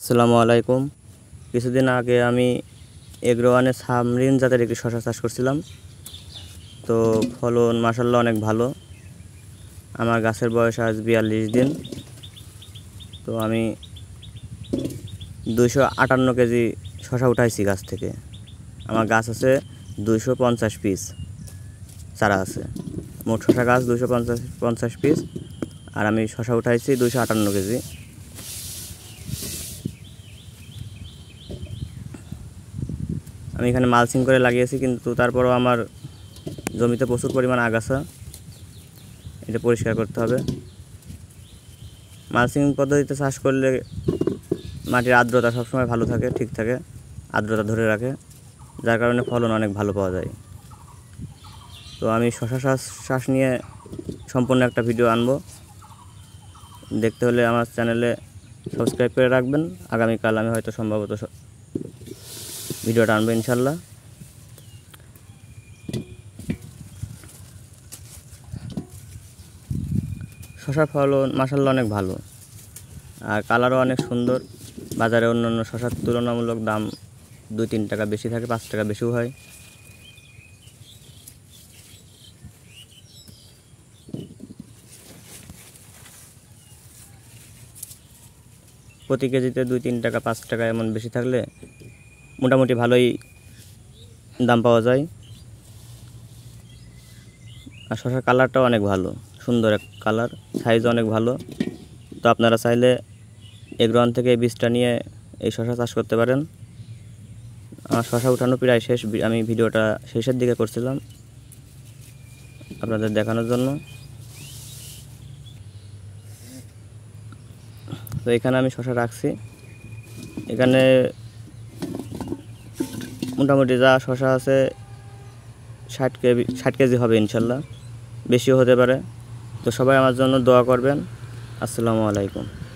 আসসালামু আলাইকুম কিছুদিন আগে আমি এগ্রোয়ানে সামরিন জাতের একটি শশা চাষ করছিলাম তো ফলন মাসাল্লাহ অনেক ভালো আমার গাছের বয়স আজ বিয়াল্লিশ দিন তো আমি দুশো আটান্ন কেজি শশা উঠাইছি গাছ থেকে আমার গাছ আছে দুশো পঞ্চাশ পিস চারা আছে মোট শশা গাছ দুশো পঞ্চাশ পঞ্চাশ পিস আর আমি শশা উঠাইছি দুশো আটান্ন কেজি আমি এখানে মালসিং করে লাগিয়েছি কিন্তু তারপরও আমার জমিতে প্রচুর পরিমাণ আগাছা এটা পরিষ্কার করতে হবে মালসিং পদ্ধতিতে চাষ করলে মাটির আর্দ্রতা সবসময় ভালো থাকে ঠিক থাকে আর্দ্রতা ধরে রাখে যার কারণে ফলন অনেক ভালো পাওয়া যায় তো আমি শশা শ্বাস শ্বাস নিয়ে সম্পূর্ণ একটা ভিডিও আনবো দেখতে হলে আমার চ্যানেলে সাবস্ক্রাইব করে রাখবেন আগামীকাল আমি হয়তো সম্ভবত ভিডিওটা আনবো ইনশাল্লাহ শশার ফলন মাসাল্লাহ অনেক ভালো আর কালারও অনেক সুন্দর বাজারে অন্য অন্য শশার তুলনামূলক দাম দুই তিন টাকা বেশি থাকে পাঁচ টাকা বেশিও হয় প্রতি কেজিতে দুই তিন টাকা পাঁচ টাকা এমন বেশি থাকলে মোটামুটি ভালোই দাম পাওয়া যায় আর শশার কালারটাও অনেক ভালো সুন্দর এক কালার সাইজ অনেক ভালো তো আপনারা চাইলে এগ্রন থেকে বীজটা নিয়ে এই শশা চাষ করতে পারেন আমার শশা উঠানো প্রায় শেষ আমি ভিডিওটা শেষের দিকে করছিলাম আপনাদের দেখানোর জন্য তো এখানে আমি শশা রাখছি এখানে মোটামুটি যা শশা আছে ষাট কেজি ষাট কেজি হবে ইনশাল্লাহ বেশিও হতে পারে তো সবাই আমার জন্য দোয়া করবেন আসসালামু আলাইকুম